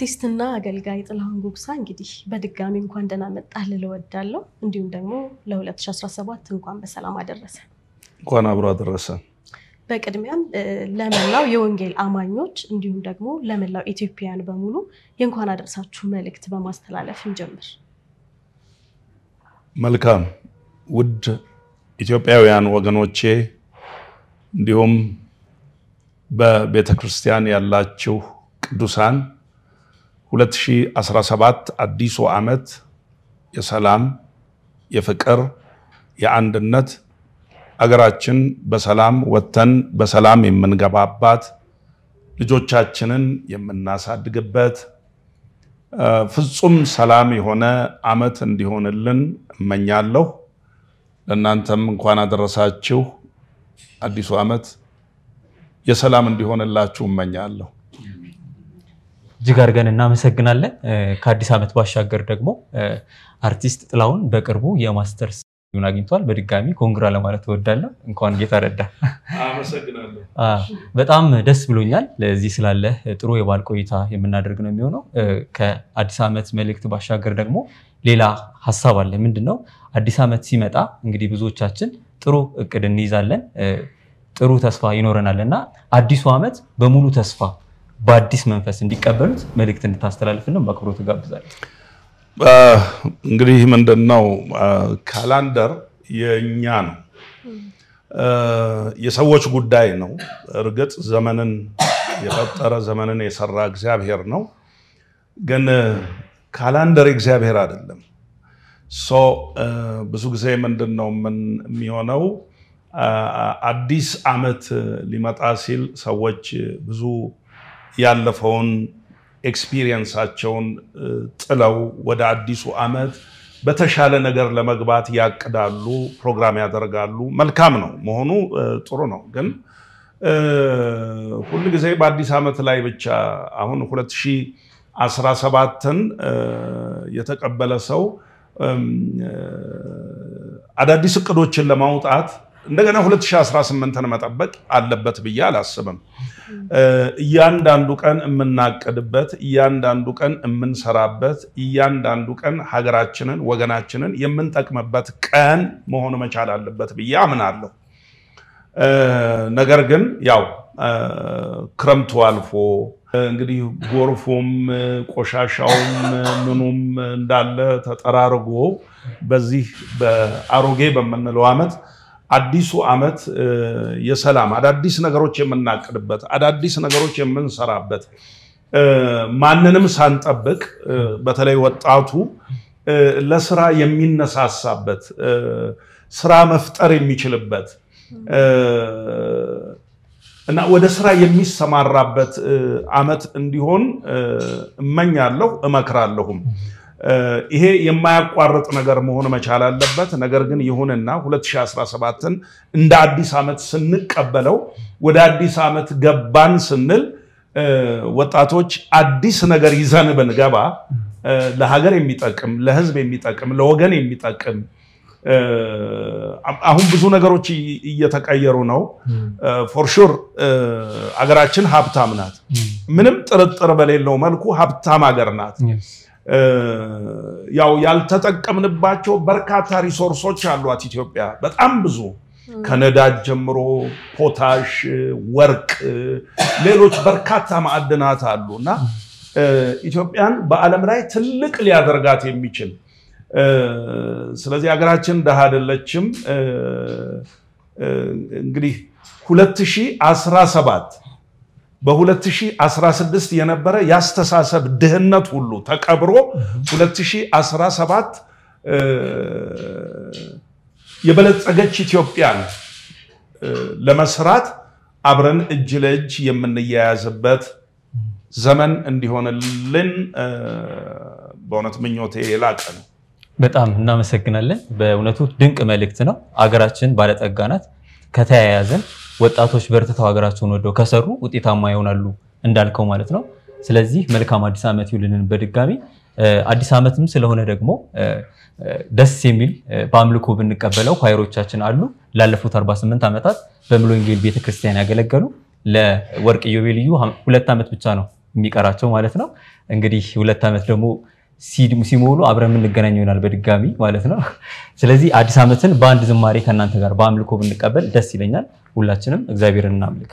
አርቲስትና አገልጋይ ጥላሁን ጉግሳ እንግዲህ በድጋሚ እንኳን ደህና መጣህ እንዲሁም ደግሞ ለ2017 እንኳን በሰላም አደረሰ። እንኳን አብሮ አደረሰ። በቅድሚያም ለመላው የወንጌል አማኞች እንዲሁም ደግሞ ለመላው ኢትዮጵያውያን በሙሉ የእንኳን አደረሳችሁ መልእክት በማስተላለፍ እንጀምር። መልካም ውድ ኢትዮጵያውያን ወገኖቼ እንዲሁም በቤተክርስቲያን ያላችሁ ቅዱሳን 2017 አዲሱ ዓመት የሰላም፣ የፍቅር፣ የአንድነት አገራችን በሰላም ወጥተን በሰላም የምንገባባት ልጆቻችንን የምናሳድግበት ፍጹም ሰላም የሆነ ዓመት እንዲሆንልን እመኛለሁ። ለእናንተም እንኳን አደረሳችሁ። አዲሱ ዓመት የሰላም እንዲሆንላችሁ እመኛለሁ። እጅግ አድርገን እናመሰግናለን። ከአዲስ ዓመት ባሻገር ደግሞ አርቲስት ጥላሁን በቅርቡ የማስተርስ ዲግሪውን አግኝቷል። በድጋሚ ኮንግራ ለማለት እወዳለሁ። እንኳን ጌታ ረዳ። በጣም ደስ ብሎኛል ለዚህ ስላለ ጥሩ የባል ቆይታ የምናደርግ ነው የሚሆነው። ከአዲስ ዓመት መልእክት ባሻገር ደግሞ ሌላ ሀሳብ አለ። ምንድን ነው? አዲስ ዓመት ሲመጣ እንግዲህ ብዙዎቻችን ጥሩ እቅድ እንይዛለን፣ ጥሩ ተስፋ ይኖረናል እና አዲሱ ዓመት በሙሉ ተስፋ በአዲስ መንፈስ እንዲቀበሉት መልእክት እንድታስተላልፍ ነው በአክብሮት ጋብዛለሁ። እንግዲህ ምንድነው ካላንደር የእኛ ነው፣ የሰዎች ጉዳይ ነው። እርግጥ ዘመንን የፈጠረ ዘመንን የሰራ እግዚአብሔር ነው። ግን ካላንደር እግዚአብሔር አይደለም። ሶ ብዙ ጊዜ ምንድን ነው የሚሆነው? አዲስ ዓመት ሊመጣ ሲል ሰዎች ብዙ ያለፈውን ኤክስፒሪየንሳቸውን ጥለው ወደ አዲሱ ዓመት በተሻለ ነገር ለመግባት ያቅዳሉ፣ ፕሮግራም ያደርጋሉ። መልካም ነው መሆኑ ጥሩ ነው። ግን ሁል ጊዜ በአዲስ ዓመት ላይ ብቻ አሁን 2017ን የተቀበለ ሰው አዳዲስ እቅዶችን ለማውጣት እንደገና 2018ን መጠበቅ አለበት ብዬ አላስብም። እያንዳንዱ ቀን የምናቅድበት፣ እያንዳንዱ ቀን የምንሰራበት፣ እያንዳንዱ ቀን ሀገራችንን ወገናችንን የምንጠቅምበት ቀን መሆን መቻል አለበት ብዬ አምናለሁ። ነገር ግን ያው ክረምቱ አልፎ እንግዲህ ጎርፉም ቆሻሻውም ምኑም እንዳለ ተጠራርጎ በዚህ በአሮጌ በምንለው ዓመት አዲሱ ዓመት የሰላም አዳዲስ ነገሮች የምናቅድበት አዳዲስ ነገሮች የምንሰራበት ማንንም ሳንጠብቅ በተለይ ወጣቱ ለስራ የሚነሳሳበት ስራ መፍጠር የሚችልበት እና ወደ ስራ የሚሰማራበት ዓመት እንዲሆን እመኛለሁ እመክራለሁም። ይሄ የማያቋርጥ ነገር መሆን መቻል አለበት። ነገር ግን ይሁንና 2017ን እንደ አዲስ ዓመት ስንቀበለው ወደ አዲስ ዓመት ገባን ስንል ወጣቶች አዲስ ነገር ይዘን ብንገባ ለሀገር የሚጠቅም ለህዝብ የሚጠቅም ለወገን የሚጠቅም አሁን ብዙ ነገሮች እየተቀየሩ ነው። ፎርሹር አገራችን ሀብታም ናት፣ ምንም ጥርጥር በሌለው መልኩ ሀብታም ሀገር ናት። ያው ያልተጠቀምንባቸው በርካታ ሪሶርሶች አሏት ኢትዮጵያ፣ በጣም ብዙ ከነዳጅ ጀምሮ ፖታሽ፣ ወርቅ፣ ሌሎች በርካታ ማዕድናት አሉ እና ኢትዮጵያን በዓለም ላይ ትልቅ ሊያደርጋት የሚችል ስለዚህ ሀገራችን ድሃ አይደለችም። እንግዲህ 2017 በ2016 የነበረ የአስተሳሰብ ድህነት ሁሉ ተቀብሮ 2017 የበለጸገች ኢትዮጵያን ለመስራት አብረን እጅ ለእጅ የምንያያዝበት ዘመን እንዲሆንልን በእውነት ምኞቴ የላቀ ነው። በጣም እናመሰግናለን። በእውነቱ ድንቅ መልእክት ነው። አገራችን ባለጠጋ ናት። ከተያያዘን ወጣቶች በርትተው ሀገራቸውን ወደው ከሰሩ ውጤታማ ይሆናሉ እንዳልከው ማለት ነው። ስለዚህ መልካም አዲስ ዓመት ይውልንን በድጋሚ አዲስ ዓመትም ስለሆነ ደግሞ ደስ የሚል በአምልኮ ብንቀበለው ኳይሮቻችን አሉ። ላለፉት 48 ዓመታት በሙሉ ወንጌል ቤተክርስቲያን ያገለገሉ ለወርቅ ኢዮቤልዩ ሁለት ዓመት ብቻ ነው የሚቀራቸው ማለት ነው። እንግዲህ ሁለት ዓመት ደግሞ ሲሞሉ አብረን የምንገናኝ ይሆናል በድጋሚ ማለት ነው። ስለዚህ አዲስ ዓመትን በአንድ ዝማሬ ከእናንተ ጋር በአምልኮ ብንቀበል ደስ ይለኛል። ሁላችንም እግዚአብሔርን እናምልክ።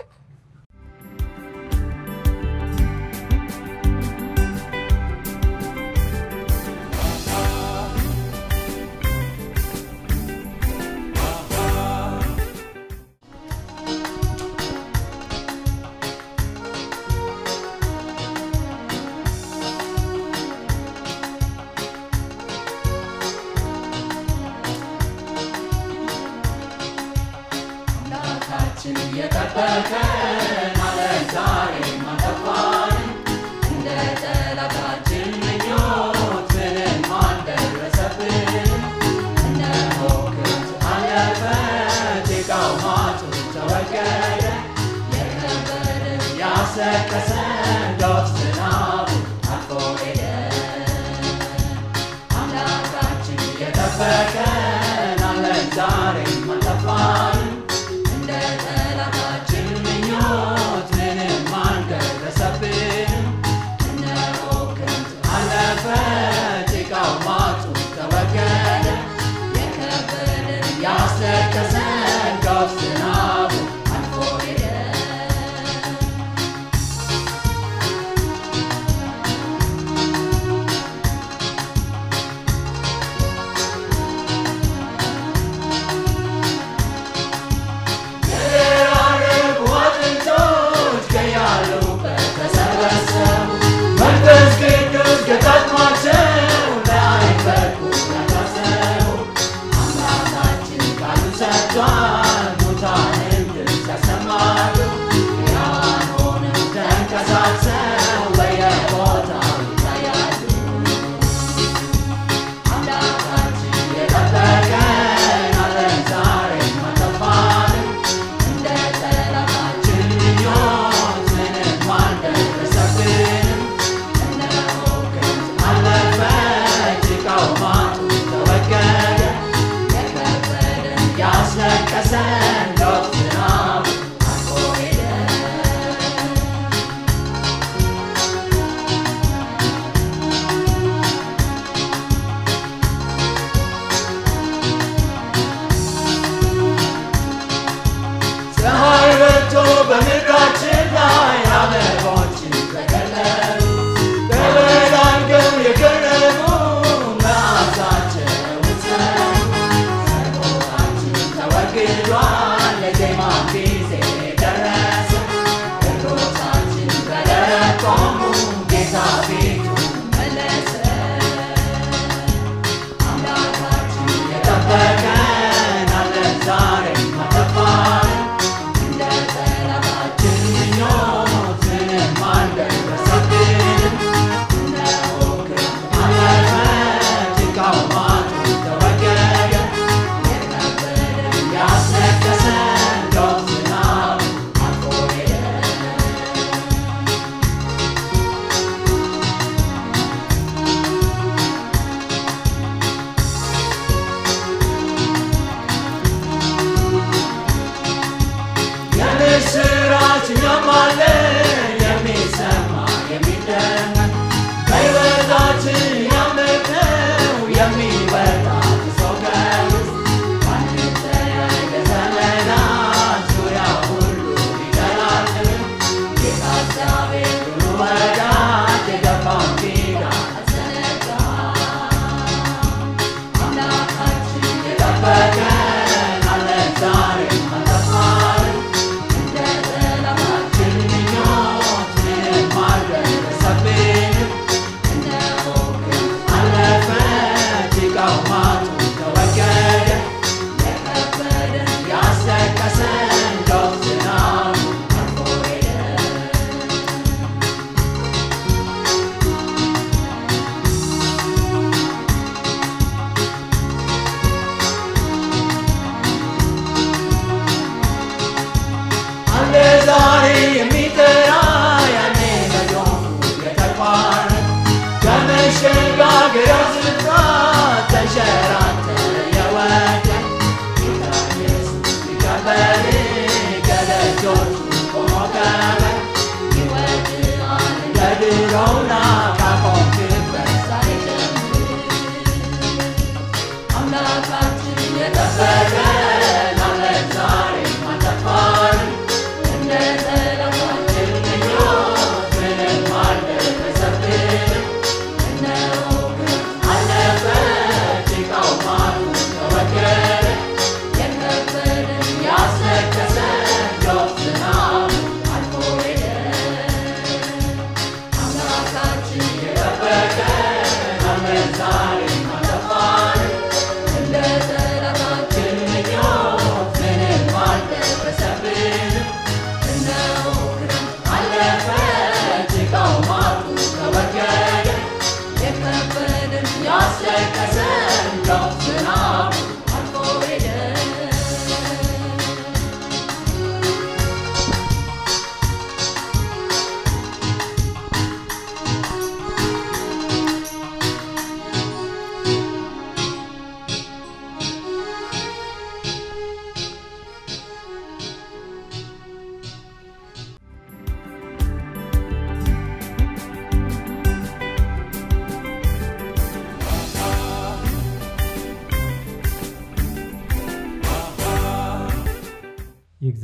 đi đâu ra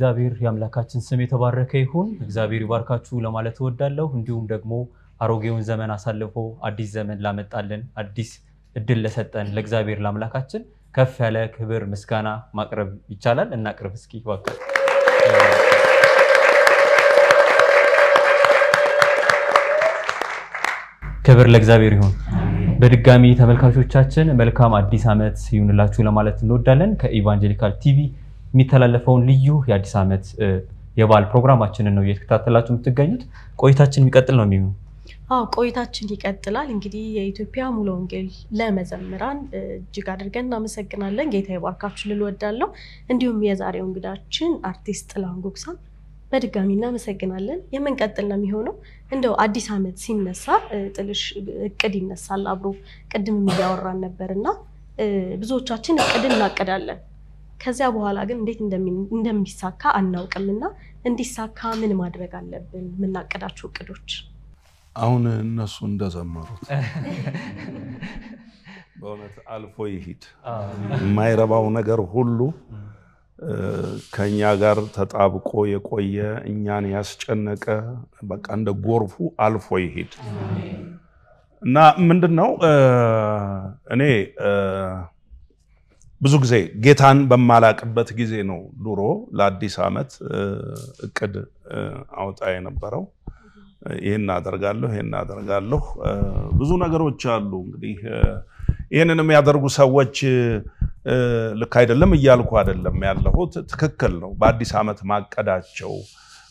እግዚአብሔር የአምላካችን ስም የተባረከ ይሁን። እግዚአብሔር ይባርካችሁ ለማለት እወዳለሁ። እንዲሁም ደግሞ አሮጌውን ዘመን አሳልፎ አዲስ ዘመን ላመጣልን አዲስ እድል ለሰጠን ለእግዚአብሔር ለአምላካችን ከፍ ያለ ክብር ምስጋና ማቅረብ ይቻላል። እናቅርብ እስኪ ዋጋ ክብር ለእግዚአብሔር ይሁን። በድጋሚ ተመልካቾቻችን መልካም አዲስ ዓመት ይሁንላችሁ ለማለት እንወዳለን። ከኢቫንጀሊካል ቲቪ የሚተላለፈውን ልዩ የአዲስ ዓመት የበዓል ፕሮግራማችንን ነው እየተከታተላችሁ የምትገኙት። ቆይታችን የሚቀጥል ነው የሚሆኑ አዎ ቆይታችን ይቀጥላል። እንግዲህ የኢትዮጵያ ሙሉ ወንጌል ለመዘምራን እጅግ አድርገን እናመሰግናለን። ጌታ ይባርካችሁ ልል እንዲሁም የዛሬው እንግዳችን አርቲስት ጥላሁን በድጋሚ እናመሰግናለን። የምንቀጥል ነው የሚሆነው። እንደው አዲስ ዓመት ሲነሳ ጥልሽ እቅድ ይነሳል አብሮ ቅድም እያወራን ነበር እና ብዙዎቻችን እቅድ እናቅዳለን ከዚያ በኋላ ግን እንዴት እንደሚሳካ አናውቅም እና እንዲሳካ ምን ማድረግ አለብን? የምናቅዳቸው እቅዶች አሁን እነሱ እንደዘመሩት በእውነት አልፎ ይሂድ። የማይረባው ነገር ሁሉ ከእኛ ጋር ተጣብቆ የቆየ እኛን ያስጨነቀ በቃ እንደ ጎርፉ አልፎ ይሂድ እና ምንድን ነው እኔ ብዙ ጊዜ ጌታን በማላቅበት ጊዜ ነው ድሮ ለአዲስ ዓመት እቅድ አውጣ የነበረው። ይህን አደርጋለሁ፣ ይህን አደርጋለሁ። ብዙ ነገሮች አሉ እንግዲህ ይህንን የሚያደርጉ ሰዎች ልክ አይደለም እያልኩ አይደለም ያለሁት፣ ትክክል ነው። በአዲስ ዓመት ማቀዳቸው፣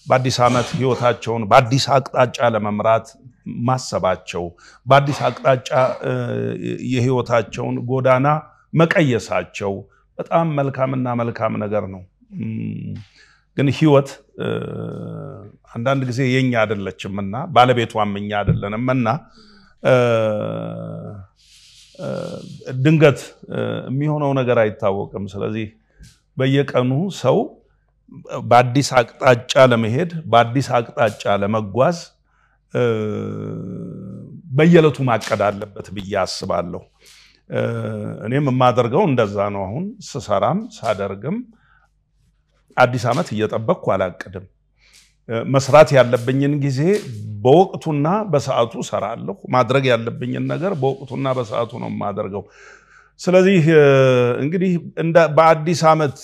በአዲስ ዓመት ህይወታቸውን በአዲስ አቅጣጫ ለመምራት ማሰባቸው፣ በአዲስ አቅጣጫ የህይወታቸውን ጎዳና መቀየሳቸው በጣም መልካምና መልካም ነገር ነው። ግን ህይወት አንዳንድ ጊዜ የኛ አይደለችም እና ባለቤቷም እኛ አይደለንም እና ድንገት የሚሆነው ነገር አይታወቅም። ስለዚህ በየቀኑ ሰው በአዲስ አቅጣጫ ለመሄድ በአዲስ አቅጣጫ ለመጓዝ በየዕለቱ ማቀድ አለበት ብዬ አስባለሁ። እኔም የማደርገው እንደዛ ነው። አሁን ስሰራም ሳደርግም አዲስ ዓመት እየጠበቅኩ አላቅድም። መስራት ያለብኝን ጊዜ በወቅቱና በሰዓቱ ሰራለሁ። ማድረግ ያለብኝን ነገር በወቅቱና በሰዓቱ ነው የማደርገው። ስለዚህ እንግዲህ በአዲስ ዓመት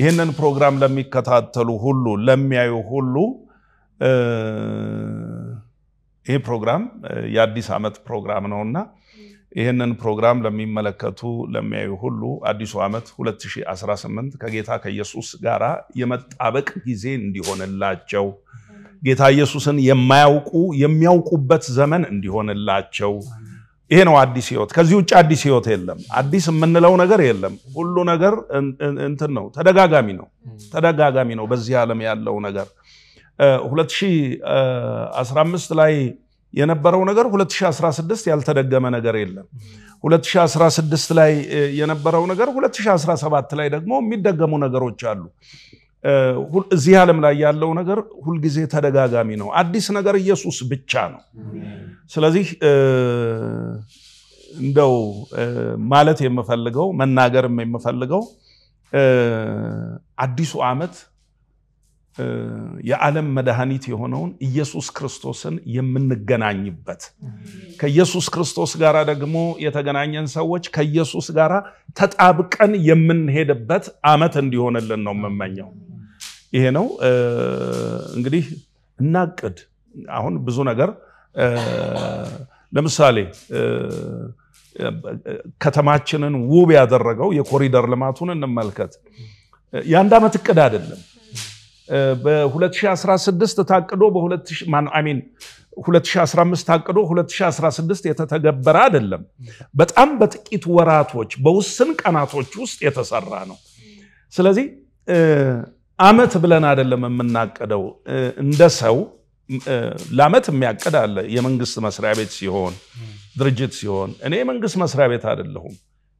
ይህንን ፕሮግራም ለሚከታተሉ ሁሉ፣ ለሚያዩ ሁሉ ይህ ፕሮግራም የአዲስ ዓመት ፕሮግራም ነውና ይህንን ፕሮግራም ለሚመለከቱ ለሚያዩ ሁሉ አዲሱ ዓመት 2018 ከጌታ ከኢየሱስ ጋራ የመጣበቅ ጊዜ እንዲሆንላቸው ጌታ ኢየሱስን የማያውቁ የሚያውቁበት ዘመን እንዲሆንላቸው። ይሄ ነው አዲስ ህይወት። ከዚህ ውጭ አዲስ ህይወት የለም። አዲስ የምንለው ነገር የለም። ሁሉ ነገር እንትን ነው፣ ተደጋጋሚ ነው፣ ተደጋጋሚ ነው በዚህ ዓለም ያለው ነገር 2015 ላይ የነበረው ነገር 2016 ያልተደገመ ነገር የለም። 2016 ላይ የነበረው ነገር 2017 ላይ ደግሞ የሚደገሙ ነገሮች አሉ። እዚህ ዓለም ላይ ያለው ነገር ሁልጊዜ ተደጋጋሚ ነው። አዲስ ነገር ኢየሱስ ብቻ ነው። ስለዚህ እንደው ማለት የምፈልገው መናገርም የምፈልገው አዲሱ ዓመት የዓለም መድኃኒት የሆነውን ኢየሱስ ክርስቶስን የምንገናኝበት ከኢየሱስ ክርስቶስ ጋር ደግሞ የተገናኘን ሰዎች ከኢየሱስ ጋር ተጣብቀን የምንሄድበት አመት እንዲሆንልን ነው የምመኘው። ይሄ ነው እንግዲህ እናቅድ። አሁን ብዙ ነገር ለምሳሌ ከተማችንን ውብ ያደረገው የኮሪደር ልማቱን እንመልከት። የአንድ ዓመት እቅድ አይደለም። በ2016 ታቅዶ በ 2015 ታቅዶ 2016 የተተገበረ አይደለም። በጣም በጥቂት ወራቶች በውስን ቀናቶች ውስጥ የተሰራ ነው። ስለዚህ አመት ብለን አይደለም የምናቀደው እንደ ሰው ለአመት የሚያቀድ አለ። የመንግስት መስሪያ ቤት ሲሆን ድርጅት ሲሆን፣ እኔ የመንግስት መስሪያ ቤት አይደለሁም።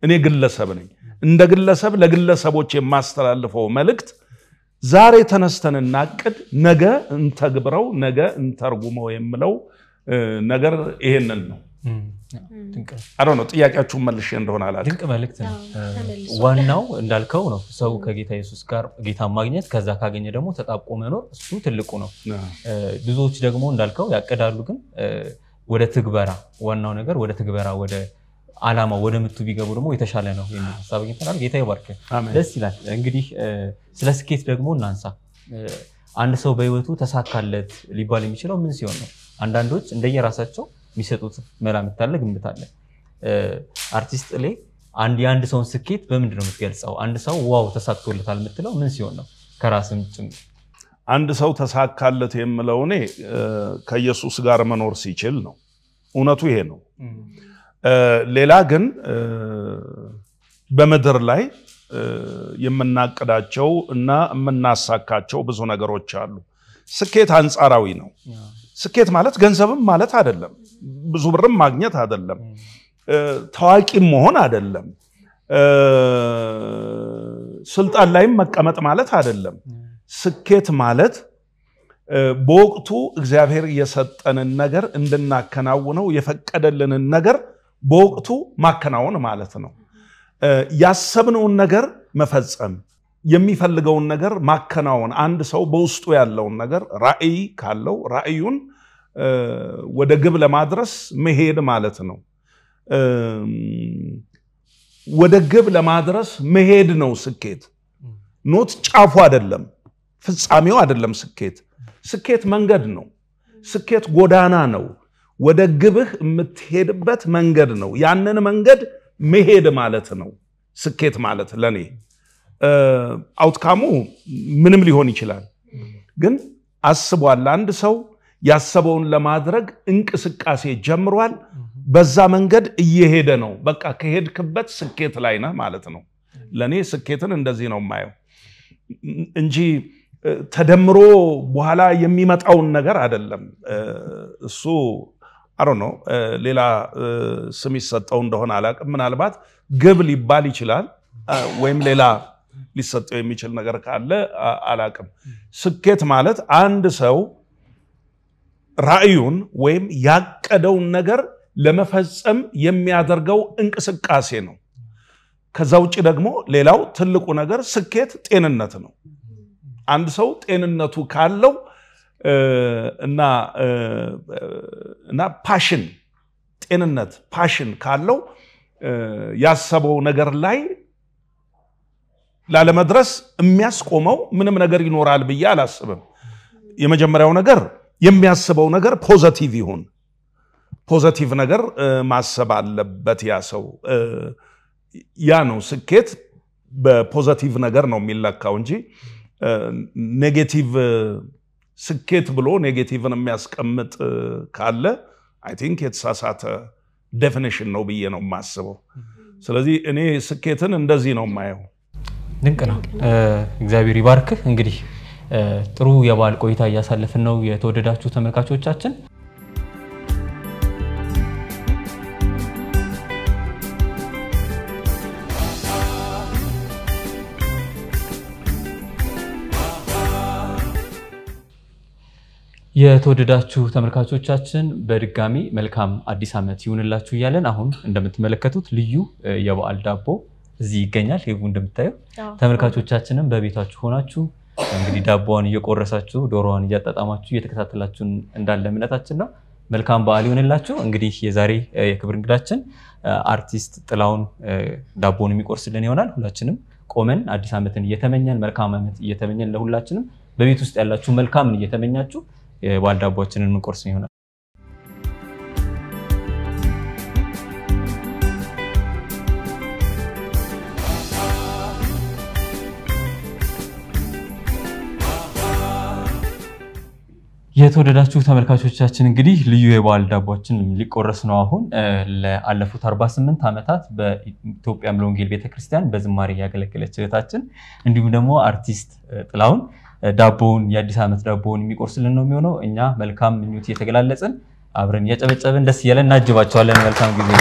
እኔ ግለሰብ ነኝ። እንደ ግለሰብ ለግለሰቦች የማስተላልፈው መልእክት ዛሬ ተነስተን እናቅድ፣ ነገ እንተግብረው፣ ነገ እንተርጉመው የምለው ነገር ይሄንን ነው። አዶ ነው ጥያቄያችሁን መልሼ እንደሆነ አላውቅም። ድንቅ መልእክት ነው። ዋናው እንዳልከው ነው፣ ሰው ከጌታ ኢየሱስ ጋር ጌታ ማግኘት፣ ከዛ ካገኘ ደግሞ ተጣብቆ መኖር፣ እሱ ትልቁ ነው። ብዙዎች ደግሞ እንዳልከው ያቅዳሉ፣ ግን ወደ ትግበራ ዋናው ነገር ወደ ትግበራ ወደ አላማው ወደ ምቱ ቢገቡ ደግሞ የተሻለ ነው የሚል ሀሳብ አግኝተናል። ጌታ ይባርክ። ደስ ይላል። እንግዲህ ስለ ስኬት ደግሞ እናንሳ። አንድ ሰው በህይወቱ ተሳካለት ሊባል የሚችለው ምን ሲሆን ነው? አንዳንዶች እንደየራሳቸው የሚሰጡት መላምት አለ፣ ግምት አለ። አርቲስት ላይ አንድ የአንድ ሰውን ስኬት በምንድን ነው የምትገልጸው? አንድ ሰው ዋው ተሳክቶለታል የምትለው ምን ሲሆን ነው? ከራስም ጭምር አንድ ሰው ተሳካለት የምለው እኔ ከኢየሱስ ጋር መኖር ሲችል ነው። እውነቱ ይሄ ነው። ሌላ ግን በምድር ላይ የምናቅዳቸው እና የምናሳካቸው ብዙ ነገሮች አሉ። ስኬት አንጻራዊ ነው። ስኬት ማለት ገንዘብም ማለት አይደለም፣ ብዙ ብርም ማግኘት አይደለም፣ ታዋቂም መሆን አይደለም፣ ስልጣን ላይም መቀመጥ ማለት አይደለም። ስኬት ማለት በወቅቱ እግዚአብሔር የሰጠንን ነገር እንድናከናውነው የፈቀደልንን ነገር በወቅቱ ማከናወን ማለት ነው። ያሰብነውን ነገር መፈጸም፣ የሚፈልገውን ነገር ማከናወን፣ አንድ ሰው በውስጡ ያለውን ነገር ራዕይ ካለው ራዕዩን ወደ ግብ ለማድረስ መሄድ ማለት ነው። ወደ ግብ ለማድረስ መሄድ ነው ስኬት። ኖት ጫፉ አይደለም፣ ፍጻሜው አይደለም። ስኬት ስኬት መንገድ ነው። ስኬት ጎዳና ነው። ወደ ግብህ የምትሄድበት መንገድ ነው። ያንን መንገድ መሄድ ማለት ነው ስኬት ማለት ለእኔ። አውትካሙ ምንም ሊሆን ይችላል፣ ግን አስቧል። አንድ ሰው ያሰበውን ለማድረግ እንቅስቃሴ ጀምሯል። በዛ መንገድ እየሄደ ነው። በቃ ከሄድክበት ስኬት ላይ ነህ ማለት ነው። ለእኔ ስኬትን እንደዚህ ነው የማየው እንጂ ተደምሮ በኋላ የሚመጣውን ነገር አይደለም እሱ አሮኖ ነው uh, ሌላ uh, ስም ይሰጠው እንደሆነ አላቅም ምናልባት ግብ ሊባል ይችላል uh, ወይም ሌላ ሊሰጠው የሚችል ነገር ካለ አላቅም ስኬት ማለት አንድ ሰው ራዕዩን ወይም ያቀደውን ነገር ለመፈጸም የሚያደርገው እንቅስቃሴ ነው። ከዛ ውጭ ደግሞ ሌላው ትልቁ ነገር ስኬት ጤንነት ነው። አንድ ሰው ጤንነቱ ካለው እና እና ፓሽን ጤንነት ፓሽን ካለው ያሰበው ነገር ላይ ላለመድረስ የሚያስቆመው ምንም ነገር ይኖራል ብዬ አላስብም። የመጀመሪያው ነገር የሚያስበው ነገር ፖዘቲቭ ይሁን። ፖዘቲቭ ነገር ማሰብ አለበት ያ ሰው። ያ ነው ስኬት በፖዘቲቭ ነገር ነው የሚለካው እንጂ ኔጌቲቭ ስኬት ብሎ ኔጌቲቭን የሚያስቀምጥ ካለ አይ ቲንክ የተሳሳተ ዴፊኒሽን ነው ብዬ ነው የማስበው። ስለዚህ እኔ ስኬትን እንደዚህ ነው የማየው። ድንቅ ነው። እግዚአብሔር ይባርክህ። እንግዲህ ጥሩ የበዓል ቆይታ እያሳለፍን ነው። የተወደዳችሁ ተመልካቾቻችን የተወደዳችሁ ተመልካቾቻችን በድጋሚ መልካም አዲስ ዓመት ይሁንላችሁ እያለን አሁን እንደምትመለከቱት ልዩ የበዓል ዳቦ እዚህ ይገኛል። ይቡ እንደምታየው ተመልካቾቻችንም በቤታችሁ ሆናችሁ እንግዲህ ዳቦዋን እየቆረሳችሁ ዶሮዋን እያጣጣማችሁ እየተከታተላችሁን እንዳለ እምነታችን ነው። መልካም በዓል ይሆንላችሁ። እንግዲህ የዛሬ የክብር እንግዳችን አርቲስት ጥላሁን ዳቦን የሚቆርስልን ይሆናል። ሁላችንም ቆመን አዲስ ዓመትን እየተመኘን መልካም ዓመት እየተመኘን ለሁላችንም በቤት ውስጥ ያላችሁ መልካምን እየተመኛችሁ የባል ዳቦችንን ምንቆርስ ይሆናል። የተወደዳችሁ ተመልካቾቻችን እንግዲህ ልዩ የበዓል ዳቦችን ሊቆረስ ነው። አሁን ለአለፉት 48 ዓመታት በኢትዮጵያ ምሎንጌል ቤተክርስቲያን በዝማሬ ያገለገለች እህታችን እንዲሁም ደግሞ አርቲስት ጥላሁን ዳቦውን የአዲስ ዓመት ዳቦውን የሚቆርስልን ነው የሚሆነው። እኛ መልካም ምኞት እየተገላለጽን አብረን እያጨበጨብን ደስ እያለን እናጅባቸዋለን። መልካም ጊዜ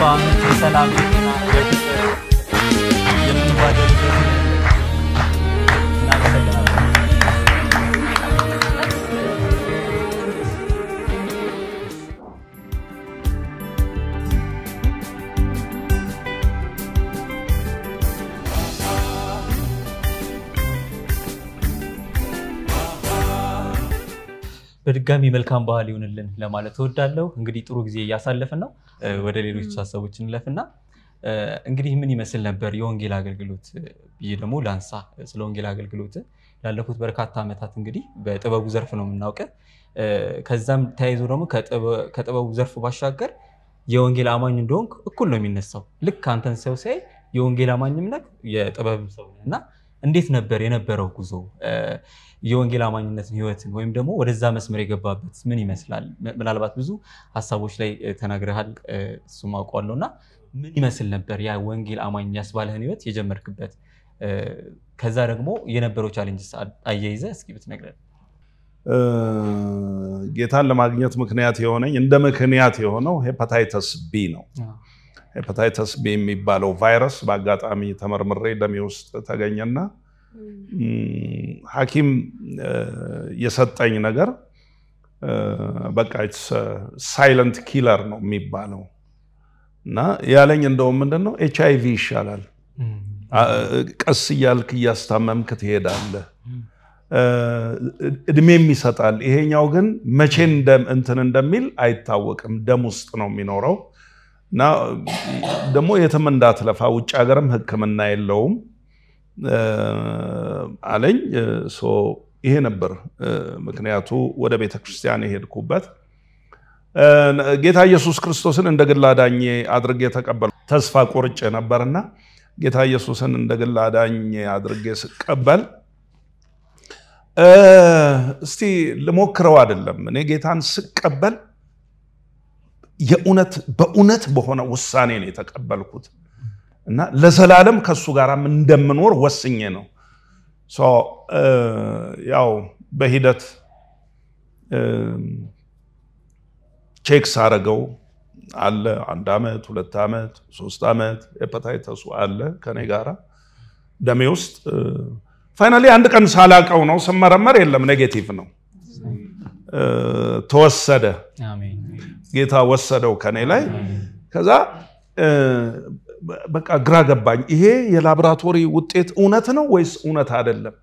bang vâng, chi በድጋሚ መልካም ባህል ይሁንልን ለማለት እወዳለሁ። እንግዲህ ጥሩ ጊዜ እያሳለፍን ነው። ወደ ሌሎች ሀሳቦች እንለፍና እንግዲህ ምን ይመስል ነበር የወንጌል አገልግሎት ብዬ ደግሞ ላንሳ። ስለ ወንጌል አገልግሎት ላለፉት በርካታ ዓመታት እንግዲህ በጥበቡ ዘርፍ ነው የምናውቀ። ከዛም ተያይዞ ደግሞ ከጥበቡ ዘርፍ ባሻገር የወንጌል አማኝ እንደሆንክ እኩል ነው የሚነሳው። ልክ አንተን ሰው ሲያይ የወንጌል አማኝም ነህ የጥበብም ሰው እና እንዴት ነበር የነበረው ጉዞ? የወንጌል አማኝነትን ህይወትን ወይም ደግሞ ወደዛ መስመር የገባበት ምን ይመስላል? ምናልባት ብዙ ሀሳቦች ላይ ተናግረሃል፣ እሱም አውቀዋለሁ እና ምን ይመስል ነበር ያ ወንጌል አማኝ ያስባለህን ህይወት የጀመርክበት? ከዛ ደግሞ የነበረው ቻሌንጅ አያይዘ እስኪ ብትነግረን። ጌታን ለማግኘት ምክንያት የሆነኝ እንደ ምክንያት የሆነው ሄፓታይተስ ቢ ነው። ሄፓታይተስ ቢ የሚባለው ቫይረስ በአጋጣሚ ተመርምሬ ደሜ ውስጥ ተገኘና ሐኪም የሰጠኝ ነገር በቃ ሳይለንት ኪለር ነው የሚባለው እና ያለኝ እንደውም ምንድን ነው ኤች አይ ቪ ይሻላል። ቀስ እያልክ እያስታመምክ ትሄዳለህ። እድሜም ይሰጣል። ይሄኛው ግን መቼ እንትን እንደሚል አይታወቅም። ደም ውስጥ ነው የሚኖረው እና ደግሞ የትም እንዳትለፋ ውጭ ሀገርም ሕክምና የለውም። አለኝ። ይሄ ነበር ምክንያቱ ወደ ቤተ ክርስቲያን የሄድኩበት። ጌታ ኢየሱስ ክርስቶስን እንደ ግል አድርጌ ተቀበል ተስፋ ቁርጭ ነበርና ጌታ ኢየሱስን እንደ ግል አድርጌ ስቀበል እስቲ ልሞክረው አይደለም እኔ ጌታን ስቀበል የእውነት በእውነት በሆነ ውሳኔ ነው የተቀበልኩት። እና ለዘላለም ከሱ ጋር እንደምኖር ወስኜ ነው። ያው በሂደት ቼክ ሳረገው አለ አንድ ዓመት ሁለት ዓመት ሶስት ዓመት ኤፐታይተሱ አለ ከኔ ጋራ ደሜ ውስጥ ፋይናሊ አንድ ቀን ሳላቀው ነው ስመረመር፣ የለም ኔጌቲቭ ነው። ተወሰደ፣ ጌታ ወሰደው ከኔ ላይ ከዛ በቃ ግራ ገባኝ። ይሄ የላብራቶሪ ውጤት እውነት ነው ወይስ እውነት አይደለም?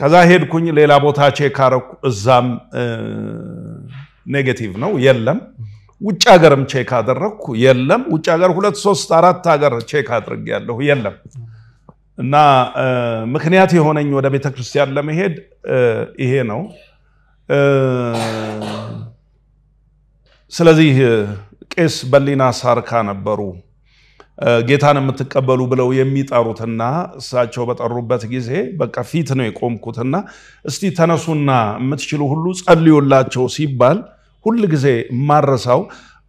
ከዛ ሄድኩኝ ሌላ ቦታ ቼክ አረኩ። እዛም ኔጌቲቭ ነው የለም። ውጭ ሀገርም ቼክ አደረግኩ የለም። ውጭ ሀገር ሁለት ሶስት አራት ሀገር ቼክ ያለሁ የለም። እና ምክንያት የሆነኝ ወደ ቤተክርስቲያን ለመሄድ ይሄ ነው። ስለዚህ ቄስ በሊና ሳርካ ነበሩ። ጌታን የምትቀበሉ ብለው የሚጠሩትና እሳቸው በጠሩበት ጊዜ በቃ ፊት ነው የቆምኩትና እስቲ ተነሱና የምትችሉ ሁሉ ጸልዩላቸው ሲባል ሁል ጊዜ ማረሳው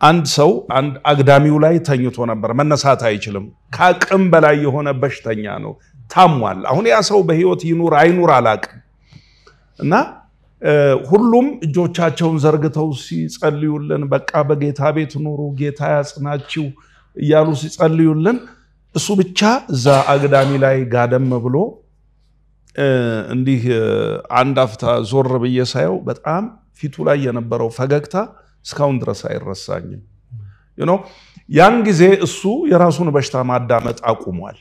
አንድ ሰው አንድ አግዳሚው ላይ ተኝቶ ነበር። መነሳት አይችልም። ከአቅም በላይ የሆነ በሽተኛ ነው፣ ታሟል። አሁን ያ ሰው በህይወት ይኑር አይኑር አላቅም እና ሁሉም እጆቻቸውን ዘርግተው ሲጸልዩልን በቃ በጌታ ቤት ኑሩ፣ ጌታ ያጽናችሁ እያሉ ሲጸልዩልን እሱ ብቻ እዛ አግዳሚ ላይ ጋደም ብሎ እንዲህ አንድ አፍታ ዞር ብዬ ሳየው በጣም ፊቱ ላይ የነበረው ፈገግታ እስካሁን ድረስ አይረሳኝም። ያን ጊዜ እሱ የራሱን በሽታ ማዳመጥ አቁሟል።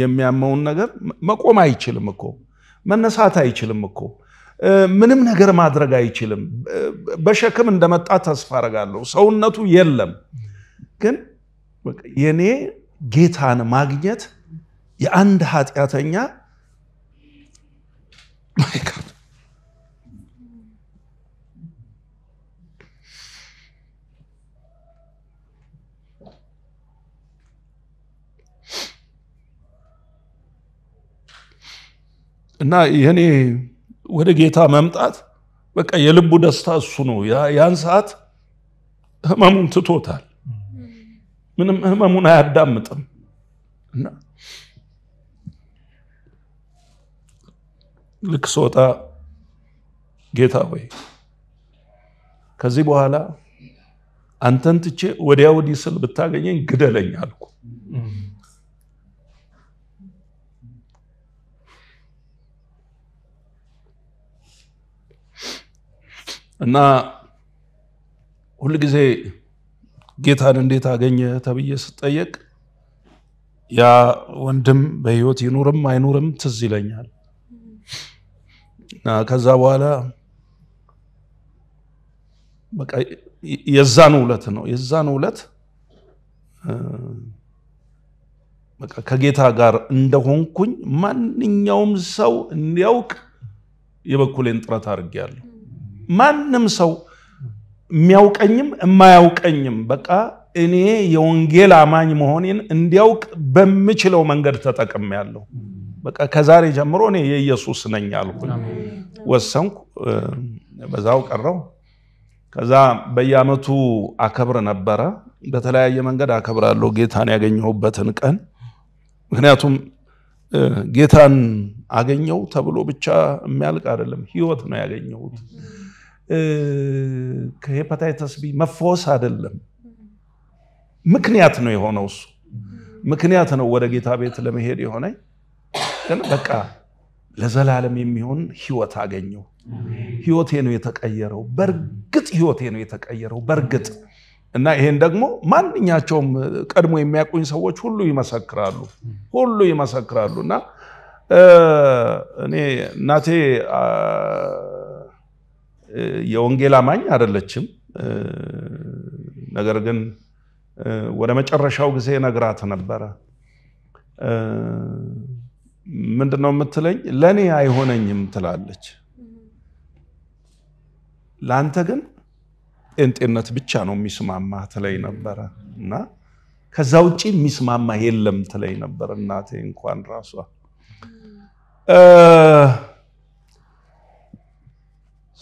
የሚያመውን ነገር መቆም አይችልም እኮ መነሳት አይችልም እኮ ምንም ነገር ማድረግ አይችልም። በሸክም እንደመጣ ተስፋ አረጋለሁ። ሰውነቱ የለም ግን የኔ ጌታን ማግኘት የአንድ ኃጢአተኛ እና የኔ ወደ ጌታ መምጣት በቃ የልቡ ደስታ እሱ ነው። ያን ሰዓት ህመሙን ትቶታል። ምንም ህመሙን አያዳምጥም እና ልክ ስወጣ ጌታ ሆይ ከዚህ በኋላ አንተን ትቼ ወዲያ ወዲህ ስል ብታገኘኝ ግደለኝ አልኩ። እና ሁልጊዜ ጌታን እንዴት አገኘ ተብዬ ስጠየቅ ያ ወንድም በህይወት ይኑርም አይኑርም ትዝ ይለኛል። ከዛ በኋላ በቃ የዛን ውለት ነው የዛን ውለት በቃ ከጌታ ጋር እንደሆንኩኝ ማንኛውም ሰው እንዲያውቅ የበኩሌን ጥረት አድርጌያለሁ። ማንም ሰው የሚያውቀኝም የማያውቀኝም በቃ እኔ የወንጌል አማኝ መሆኔን እንዲያውቅ በምችለው መንገድ ተጠቅም ያለው በቃ ከዛሬ ጀምሮ እኔ የኢየሱስ ነኝ አልኩ፣ ወሰንኩ። በዛው ቀረው። ከዛ በየአመቱ አከብር ነበረ። በተለያየ መንገድ አከብራለሁ ጌታን ያገኘሁበትን ቀን። ምክንያቱም ጌታን አገኘው ተብሎ ብቻ የሚያልቅ አይደለም፣ ህይወት ነው ያገኘሁት። ከሄፓታይተስ ቢ መፈወስ አይደለም፣ ምክንያት ነው የሆነው። እሱ ምክንያት ነው ወደ ጌታ ቤት ለመሄድ የሆነ ግን በቃ ለዘላለም የሚሆን ህይወት አገኘው። ህይወቴ ነው የተቀየረው። በእርግጥ ህይወቴ ነው የተቀየረው። በእርግጥ እና ይሄን ደግሞ ማንኛቸውም ቀድሞ የሚያውቁኝ ሰዎች ሁሉ ይመሰክራሉ፣ ሁሉ ይመሰክራሉ። እና እኔ እናቴ የወንጌል አማኝ አይደለችም። ነገር ግን ወደ መጨረሻው ጊዜ ነግራት ነበረ። ምንድን ነው የምትለኝ? ለእኔ አይሆነኝም ትላለች። ለአንተ ግን ጴንጤነት ብቻ ነው የሚስማማ ትለኝ ነበረ እና ከዛ ውጭ የሚስማማ የለም ትለኝ ነበር እናቴ እንኳን ራሷ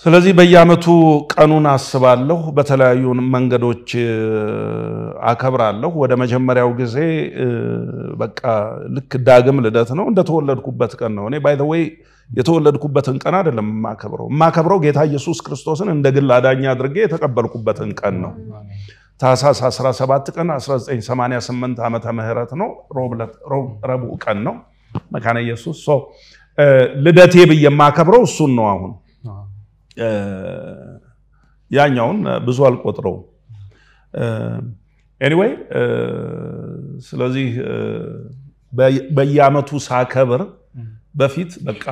ስለዚህ በየዓመቱ ቀኑን አስባለሁ፣ በተለያዩ መንገዶች አከብራለሁ። ወደ መጀመሪያው ጊዜ በቃ ልክ ዳግም ልደት ነው፣ እንደተወለድኩበት ቀን ነው። እኔ ባይ ዘ የተወለድኩበትን ቀን አይደለም የማከብረው፣ የማከብረው ጌታ ኢየሱስ ክርስቶስን እንደ ግል አዳኝ አድርጌ የተቀበልኩበትን ቀን ነው። ታህሳስ 17 ቀን 1988 ዓመተ ምህረት ነው። ረቡዕ ቀን ነው። መካነ ኢየሱስ ልደቴ ብዬ የማከብረው እሱን ነው አሁን ያኛውን ብዙ አልቆጥረውም። ኤኒዌይ ስለዚህ በየአመቱ ሳከብር በፊት በቃ